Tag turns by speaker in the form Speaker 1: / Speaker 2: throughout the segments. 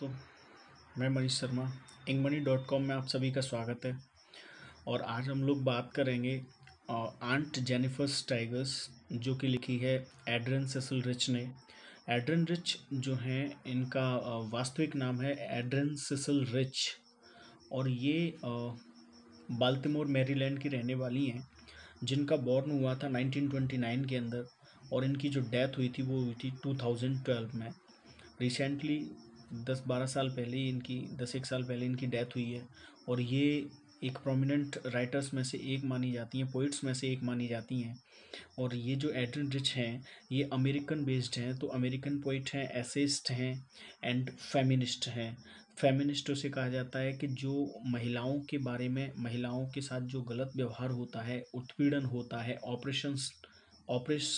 Speaker 1: दोस्तों मैं मनीष शर्मा इंग मनी डॉट कॉम में आप सभी का स्वागत है और आज हम लोग बात करेंगे आंट जेनिफर टाइगर्स जो कि लिखी है एड्रन सेसल रिच ने एड्रन रिच जो हैं इनका वास्तविक नाम है एड्रन सेसल रिच और ये बाल्टीमोर मैरीलैंड की रहने वाली हैं जिनका बॉर्न हुआ था 1929 के अंदर और इनकी जो डेथ हुई थी वो हुई थी 2012 में रिसेंटली दस बारह साल पहले इनकी दस एक साल पहले इनकी डेथ हुई है और ये एक प्रोमिनेंट राइटर्स में से एक मानी जाती हैं पोइट्स में से एक मानी जाती हैं और ये जो एड्रिन रिच हैं ये अमेरिकन बेस्ड हैं तो अमेरिकन पोइट हैं एसेस्ट हैं एंड फेमिनिस्ट हैं फेमिनिस्टों से कहा जाता है कि जो महिलाओं के बारे में महिलाओं के साथ जो गलत व्यवहार होता है उत्पीड़न होता है ऑपरेशंस ऑपरेश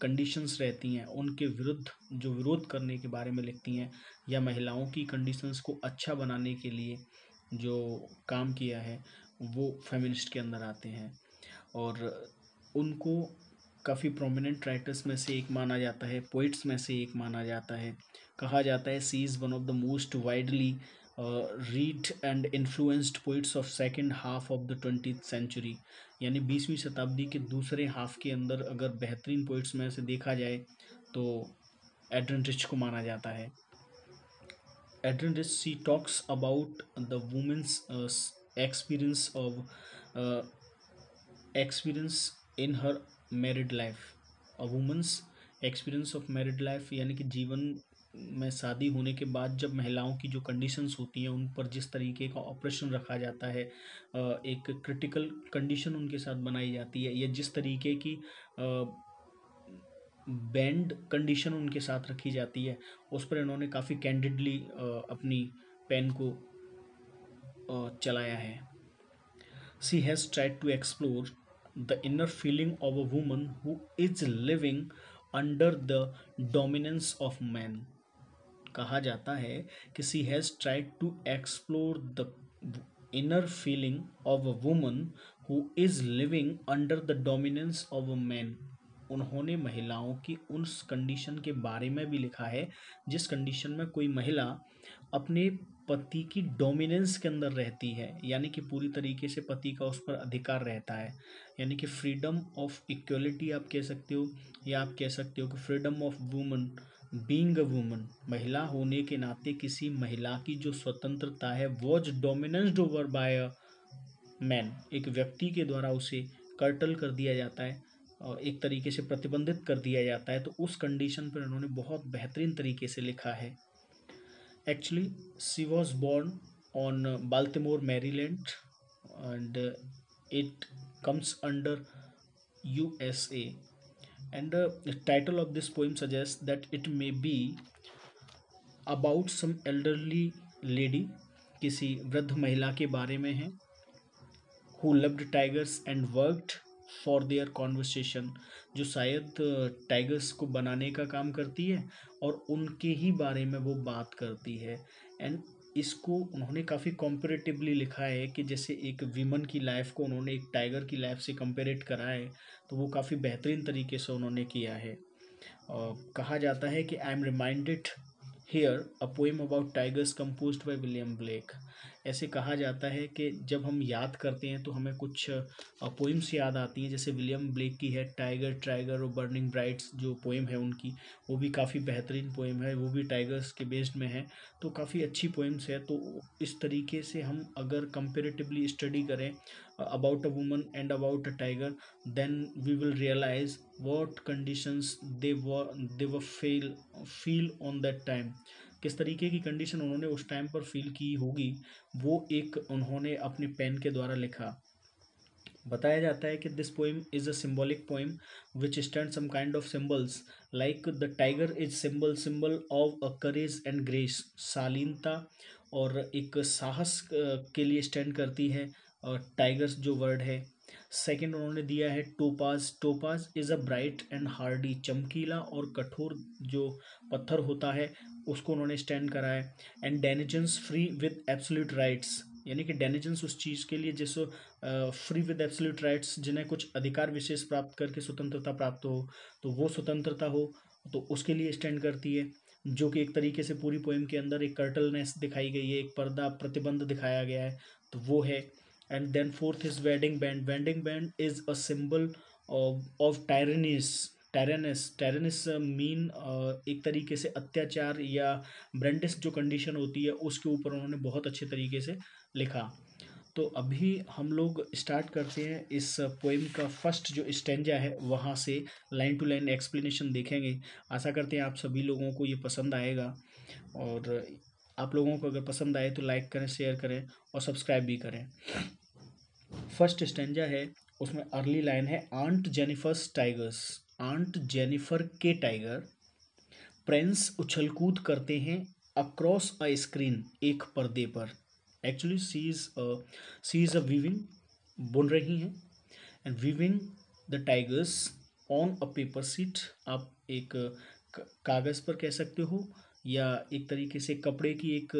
Speaker 1: कंडीशंस रहती हैं उनके विरुद्ध जो विरोध करने के बारे में लिखती हैं या महिलाओं की कंडीशंस को अच्छा बनाने के लिए जो काम किया है वो फेमिनिस्ट के अंदर आते हैं और उनको काफ़ी प्रोमिनेंट राइटर्स में से एक माना जाता है पोइट्स में से एक माना जाता है कहा जाता है she is one of the most widely read and influenced poets of second half of the twenty century यानी बीसवीं शताब्दी के दूसरे हाफ के अंदर अगर बेहतरीन पोइट्स में से देखा जाए तो एड्रन रिच को माना जाता है Adrienne Rich she talks about the women's experience of experience in her married life a women's experience of married life यानी कि जीवन में शादी होने के बाद जब महिलाओं की जो कंडीशंस होती हैं उन पर जिस तरीके का ऑपरेशन रखा जाता है एक क्रिटिकल कंडीशन उनके साथ बनाई जाती है या जिस तरीके की बैंड कंडीशन उनके साथ रखी जाती है उस पर इन्होंने काफ़ी कैंडिडली अपनी पेन को चलाया है she has tried to explore the inner feeling of a woman who is living under the dominance of man कहा जाता है कि she has tried to explore the inner feeling of a woman who is living under the dominance of a man उन्होंने महिलाओं की उन condition के बारे में भी लिखा है जिस कंडीशन में कोई महिला अपने पति की डोमिनेंस के अंदर रहती है यानी कि पूरी तरीके से पति का उस पर अधिकार रहता है यानी कि फ्रीडम ऑफ इक्वलिटी आप कह सकते हो या आप कह सकते हो कि freedom of woman being woman महिला होने के नाते किसी महिला की जो स्वतंत्रता है was dominanced over by a man एक व्यक्ति के द्वारा उसे कर्टल कर दिया जाता है और एक तरीके से प्रतिबंधित कर दिया जाता है तो उस कंडीशन पर उन्होंने बहुत बेहतरीन तरीके से लिखा है actually she was born on Baltimore Maryland and it comes under U S A and the title of this poem suggests that it may be about some elderly lady किसी वृद्ध महिला के बारे में है who loved tigers and worked for their conversation जो शायद tigers को बनाने का काम करती है और उनके ही बारे में वो बात करती है एंड इसको उन्होंने काफ़ी कॉम्पेरेटिवली लिखा है कि जैसे एक वीमन की लाइफ को उन्होंने एक टाइगर की लाइफ से कंपेरेट करा है तो वो काफ़ी बेहतरीन तरीके से उन्होंने किया है और कहा जाता है कि I am reminded here a poem about tigers compose by William Blake ऐसे कहा जाता है कि जब हम याद करते हैं तो हमें कुछ पोइम्स याद आती हैं जैसे विलियम ब्लेक की है टाइगर ट्राइगर और बर्निंग ब्राइट्स जो पोइम है उनकी वो भी काफ़ी बेहतरीन पोइम है वो भी टाइगर्स के बेस्ड में है तो काफ़ी अच्छी पोइम्स है तो इस तरीके से हम अगर कंपेरेटिवली स्टडी करें about a woman and about a tiger then we will realise what conditions they वे they feel on that time किस तरीके की कंडीशन उन्होंने उस टाइम पर फील की होगी वो एक उन्होंने अपने पेन के द्वारा लिखा बताया जाता है कि this poem is a symbolic poem which stand some kind of symbols like the tiger is symbol symbol of a courage and grace शालीनता और एक साहस के लिए स्टैंड करती है और टाइगर्स जो वर्ड है सेकंड उन्होंने दिया है topaz topaz is a bright and hardy चमकीला और कठोर जो पत्थर होता है उसको उन्होंने स्टैंड कराया and denizens free with absolute rights यानी कि डेनिजेंस उस चीज़ के लिए जिस फ्री विद एब्सोल्यूट राइट्स जिन्हें कुछ अधिकार विशेष प्राप्त करके स्वतंत्रता प्राप्त हो तो वो स्वतंत्रता हो तो उसके लिए स्टैंड करती है जो कि एक तरीके से पूरी पोइम के अंदर एक कर्टलनेस दिखाई गई है एक पर्दा प्रतिबंध दिखाया गया है तो वो है and then fourth is wedding band wedding band is a symbol of tyranny tyranny tyranny mean एक तरीके से अत्याचार या ब्रेंडिस जो कंडीशन होती है उसके ऊपर उन्होंने बहुत अच्छे तरीके से लिखा तो अभी हम लोग स्टार्ट करते हैं इस पोइम का फर्स्ट जो स्टेंजा है वहाँ से लाइन टू लाइन एक्सप्लेनेशन देखेंगे आशा करते हैं आप सभी लोगों को ये पसंद आएगा और आप लोगों को अगर पसंद आए तो लाइक करें शेयर करें और सब्सक्राइब भी करें फर्स्ट स्टेंजा है उसमें अर्ली लाइन है aunt Jennifer's tigers aunt Jennifer के टाइगर प्रिंस उछलकूद करते हैं अक्रॉस अ स्क्रीन एक पर्दे पर actually she is she is a weaving बुन रही हैं and weaving the tigers on a paper sheet आप एक कागज़ पर कह सकते हो या एक तरीके से कपड़े की एक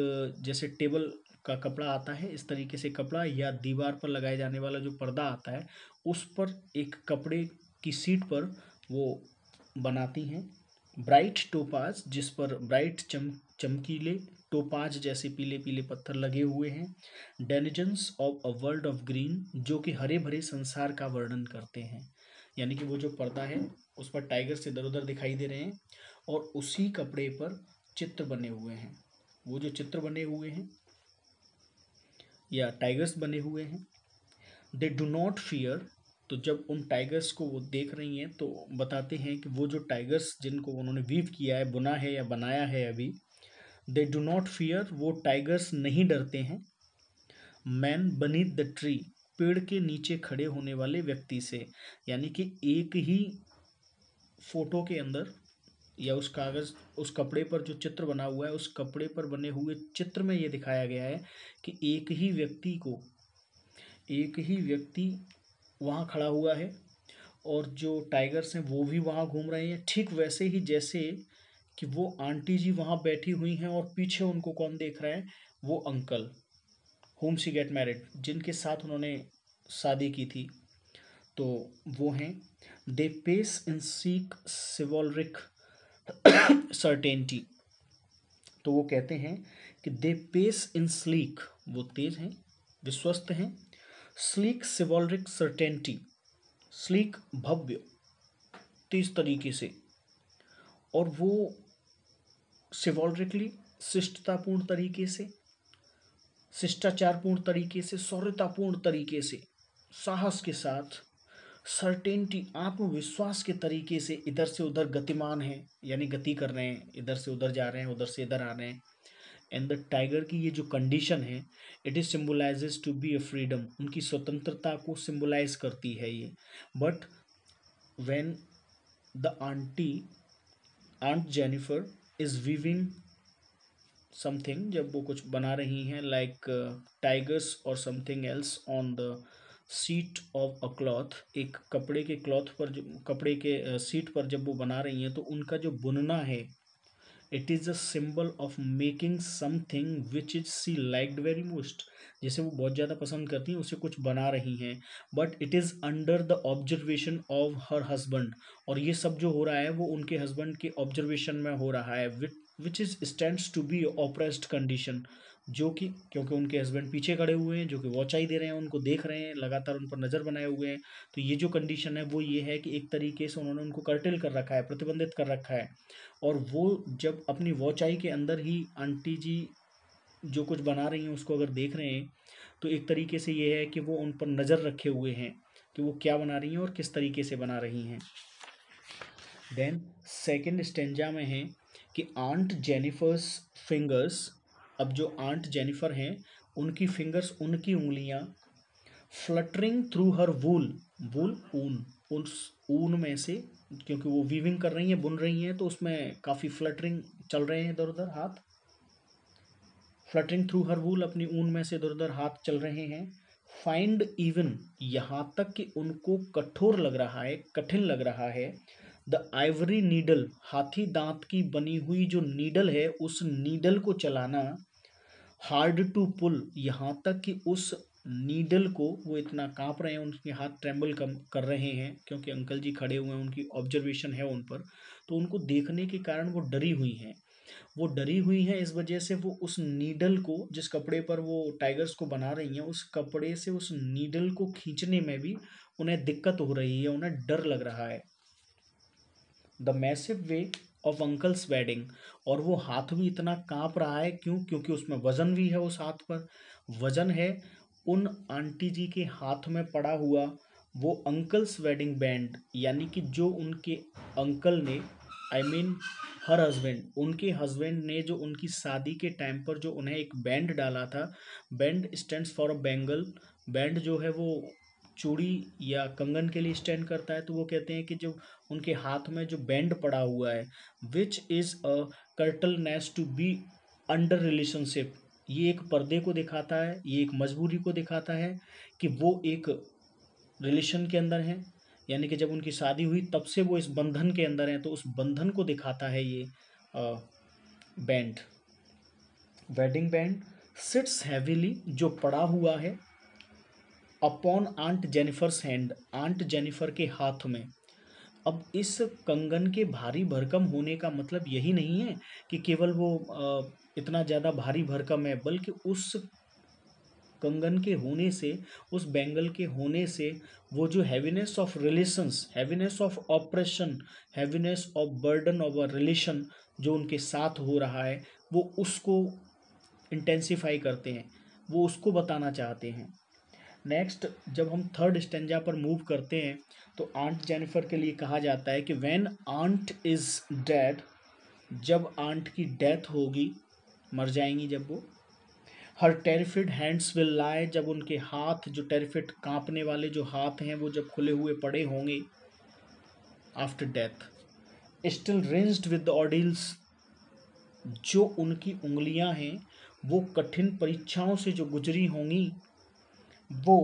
Speaker 1: जैसे टेबल का कपड़ा आता है इस तरीके से कपड़ा या दीवार पर लगाए जाने वाला जो पर्दा आता है उस पर एक कपड़े की सीट पर वो बनाती हैं ब्राइट टोपाज जिस पर ब्राइट चम चमकीले टोपाज जैसे पीले पीले पत्थर लगे हुए हैं denizens of a world of green जो कि हरे भरे संसार का वर्णन करते हैं यानी कि वो जो पर्दा है उस पर टाइगर से इधर उधर दिखाई दे रहे हैं और उसी कपड़े पर चित्र बने हुए हैं वो जो चित्र बने हुए हैं या टाइगर्स बने हुए हैं दे डू नॉट फियर तो जब उन टाइगर्स को वो देख रही हैं तो बताते हैं कि वो जो टाइगर्स जिनको उन्होंने वीव किया है बुना है या बनाया है अभी दे डू नॉट फियर वो टाइगर्स नहीं डरते हैं मैन बनीथ द ट्री पेड़ के नीचे खड़े होने वाले व्यक्ति से यानी कि एक ही फोटो के अंदर या उस कागज़ उस कपड़े पर जो चित्र बना हुआ है उस कपड़े पर बने हुए चित्र में ये दिखाया गया है कि एक ही व्यक्ति को एक ही व्यक्ति वहाँ खड़ा हुआ है और जो टाइगर्स हैं वो भी वहाँ घूम रहे हैं ठीक वैसे ही जैसे कि वो आंटी जी वहाँ बैठी हुई हैं और पीछे उनको कौन देख रहे हैं वो uncle whom she get married जिनके साथ उन्होंने शादी की थी तो वो हैं they pace in sleek chivalric certainty तो वो कहते हैं कि दे पेस इन स्लीक वो तेज हैं विश्वस्त हैं स्लीक सिवॉलरिक सर्टेनिटी स्लीक भव्य तो इस तरीके से और वो सिवॉलरिकली शिष्टतापूर्ण तरीके से शिष्टाचारपूर्ण तरीके से सौर्यतापूर्ण तरीके से साहस के साथ सर्टेनिटी आत्मविश्वास के तरीके से इधर से उधर गतिमान है यानी गति कर रहे हैं इधर से उधर जा रहे हैं उधर से इधर आ रहे हैं एंड द टाइगर की ये जो कंडीशन है it is symbolizes to be a freedom उनकी स्वतंत्रता को सिम्बोलाइज करती है ये but when the auntie aunt Jennifer is weaving something जब वो कुछ बना रही हैं लाइक टाइगर्स और something else on the sheet of a cloth एक कपड़े के क्लॉथ पर जो कपड़े के सीट uh, पर जब वो बना रही हैं तो उनका जो बुनना है it is a symbol of making something which is she liked very most जैसे वो बहुत ज़्यादा पसंद करती हैं उसे कुछ बना रही हैं but it is under the observation of her husband और ये सब जो हो रहा है वो उनके हस्बैंड के ऑब्जर्वेशन में हो रहा है which is stands to be oppressed condition जो कि क्योंकि उनके हस्बैंड पीछे खड़े हुए हैं जो कि आई दे रहे हैं उनको देख रहे हैं लगातार उन पर नज़र बनाए हुए हैं तो ये जो कंडीशन है वो ये है कि एक तरीके से उन्होंने उनको कर्टेल कर रखा है प्रतिबंधित कर रखा है और वो जब अपनी आई के अंदर ही आंटी जी जो कुछ बना रही हैं उसको अगर देख रहे हैं तो एक तरीके से ये है कि वो उन पर नज़र रखे हुए हैं कि वो क्या बना रही हैं और किस तरीके से बना रही हैं देन सेकेंड स्टेंजा में है कि आंट जेनिफर्स फिंगर्स अब जो आंट जेनिफर हैं उनकी फिंगर्स उनकी उंगलियां फ्लटरिंग थ्रू हर वूल वूल ऊन उन ऊन में से क्योंकि वो वीविंग कर रही हैं बुन रही हैं तो उसमें काफ़ी फ्लटरिंग चल रहे हैं इधर उधर हाथ फ्लटरिंग थ्रू हर वूल अपनी ऊन में से इधर उधर हाथ चल रहे हैं फाइंड इवन यहाँ तक कि उनको कठोर लग रहा है कठिन लग रहा है द आइवरी नीडल हाथी दांत की बनी हुई जो नीडल है उस नीडल को चलाना हार्ड टू पुल यहाँ तक कि उस नीडल को वो इतना कांप रहे हैं उनके हाथ ट्रेम्बल कर रहे हैं क्योंकि अंकल जी खड़े हुए हैं उनकी ऑब्जर्वेशन है उन पर तो उनको देखने के कारण वो डरी हुई हैं वो डरी हुई हैं इस वजह से वो उस नीडल को जिस कपड़े पर वो टाइगर्स को बना रही हैं उस कपड़े से उस नीडल को खींचने में भी उन्हें दिक्कत हो रही है उन्हें डर लग रहा है the massive weight of uncle's wedding और वो हाथ भी इतना कांप रहा है क्यों क्योंकि उसमें वज़न भी है उस हाथ पर वज़न है उन आंटी जी के हाथ में पड़ा हुआ वो अंकल्स वेडिंग बैंड यानी कि जो उनके अंकल ने I I mean mean, her husband उनके हस्बैंड ने जो उनकी शादी के टाइम पर जो उन्हें एक बैंड डाला था band stands for a bangle band जो है वो चूड़ी या कंगन के लिए स्टैंड करता है तो वो कहते हैं कि जो उनके हाथ में जो बैंड पड़ा हुआ है which is a curtailness to be under relationship ये एक पर्दे को दिखाता है ये एक मजबूरी को दिखाता है कि वो एक रिलेशन के अंदर हैं यानी कि जब उनकी शादी हुई तब से वो इस बंधन के अंदर हैं तो उस बंधन को दिखाता है ये band wedding band sits heavily जो पड़ा हुआ है upon aunt Jennifer's hand aunt Jennifer के हाथ में अब इस कंगन के भारी भरकम होने का मतलब यही नहीं है कि केवल वो इतना ज़्यादा भारी भरकम है बल्कि उस कंगन के होने से उस बैंगल के होने से वो जो heaviness of relations heaviness of operation heaviness of burden of a relation जो उनके साथ हो रहा है वो उसको इंटेंसीफाई करते हैं वो उसको बताना चाहते हैं नेक्स्ट जब हम थर्ड स्टेंजा पर मूव करते हैं तो आंट जेनिफर के लिए कहा जाता है कि व्हेन आंट इज़ डेड जब आंट की डेथ होगी मर जाएंगी जब वो हर टेरिफिड हैंड्स विल लाए जब उनके हाथ जो टेरिफिड कांपने वाले जो हाथ हैं वो जब खुले हुए पड़े होंगे after death still ranged with ordeals जो उनकी उंगलियां हैं वो कठिन परीक्षाओं से जो गुजरी होंगी वो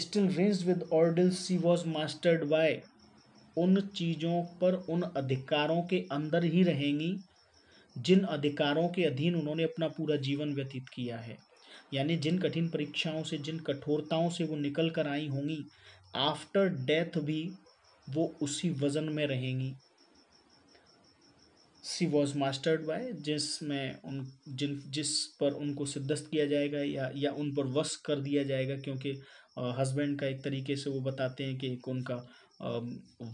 Speaker 1: still range with ordeals she was mastered by उन चीज़ों पर उन अधिकारों के अंदर ही रहेंगी जिन अधिकारों के अधीन उन्होंने अपना पूरा जीवन व्यतीत किया है यानी जिन कठिन परीक्षाओं से जिन कठोरताओं से वो निकल कर आई होंगी आफ्टर डेथ भी वो उसी वज़न में रहेंगी सी वॉज मास्टर्ड बाय जिसमें उन जिन जिस पर उनको सिद्धस्त किया जाएगा या या उन पर वश कर दिया जाएगा क्योंकि हस्बैंड का एक तरीके से वो बताते हैं कि एक उनका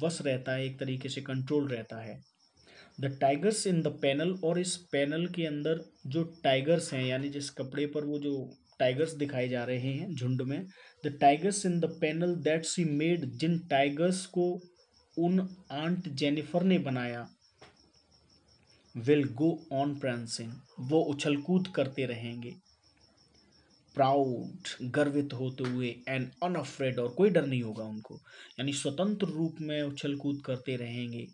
Speaker 1: वश रहता है एक तरीके से कंट्रोल रहता है the tigers in the panel और इस पैनल के अंदर जो टाइगर्स हैं यानी जिस कपड़े पर वो जो टाइगर्स दिखाए जा रहे हैं झुंड में the tigers in the panel that she made जिन टाइगर्स को उन आंट जेनिफर ने बनाया विल गो ऑन प्रांसिंग वो उछल कूद करते रहेंगे प्राउड गर्वित होते हुए एंड अनअफ्रेड और कोई डर नहीं होगा उनको यानी स्वतंत्र रूप में उछल कूद करते रहेंगे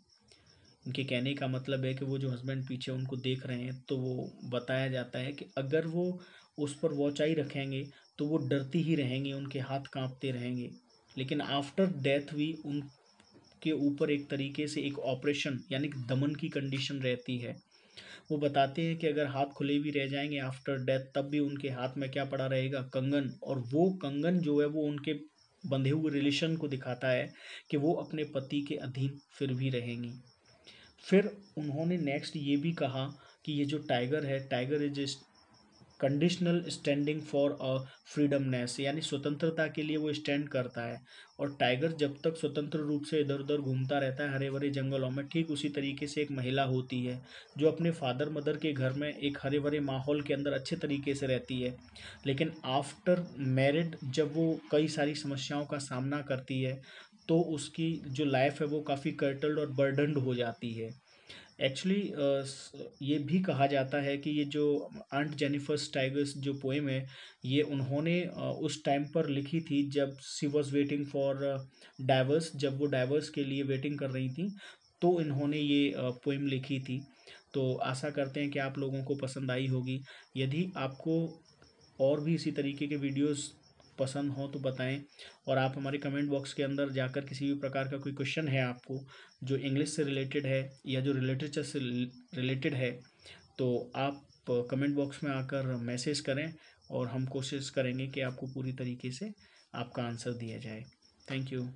Speaker 1: उनके कहने का मतलब है कि वो जो हस्बैंड पीछे उनको देख रहे हैं तो वो बताया जाता है कि अगर वो उस पर वॉचाई रखेंगे तो वो डरती ही रहेंगे उनके हाथ कांपते रहेंगे लेकिन आफ्टर डेथ भी उन के ऊपर एक तरीके से एक ऑपरेशन यानी कि दमन की कंडीशन रहती है वो बताते हैं कि अगर हाथ खुले भी रह जाएंगे आफ्टर डेथ तब भी उनके हाथ में क्या पड़ा रहेगा कंगन और वो कंगन जो है वो उनके बंधे हुए रिलेशन को दिखाता है कि वो अपने पति के अधीन फिर भी रहेंगी फिर उन्होंने नेक्स्ट ये भी कहा कि ये जो टाइगर है tiger is conditional standing for a freedomness यानी स्वतंत्रता के लिए वो स्टैंड करता है और टाइगर जब तक स्वतंत्र रूप से इधर उधर घूमता रहता है हरे भरे जंगलों में ठीक उसी तरीके से एक महिला होती है जो अपने फादर मदर के घर में एक हरे भरे माहौल के अंदर अच्छे तरीके से रहती है लेकिन आफ्टर मैरिड जब वो कई सारी समस्याओं का सामना करती है तो उसकी जो लाइफ है वो काफ़ी कर्टल्ड और बर्डनड हो जाती है एक्चुअली uh, ये भी कहा जाता है कि ये जो आंट जेनिफर्स टाइगर्स जो पोएम है ये उन्होंने uh, उस टाइम पर लिखी थी जब she was waiting for divorce जब वो डाइवर्स के लिए वेटिंग कर रही थी तो इन्होंने ये पोइम uh, लिखी थी तो आशा करते हैं कि आप लोगों को पसंद आई होगी यदि आपको और भी इसी तरीके के वीडियोस पसंद हो तो बताएं और आप हमारे कमेंट बॉक्स के अंदर जाकर किसी भी प्रकार का कोई क्वेश्चन है आपको जो इंग्लिश से रिलेटेड है या जो लिटरेचर से रिलेटेड है तो आप कमेंट बॉक्स में आकर मैसेज करें और हम कोशिश करेंगे कि आपको पूरी तरीके से आपका आंसर दिया जाए थैंक यू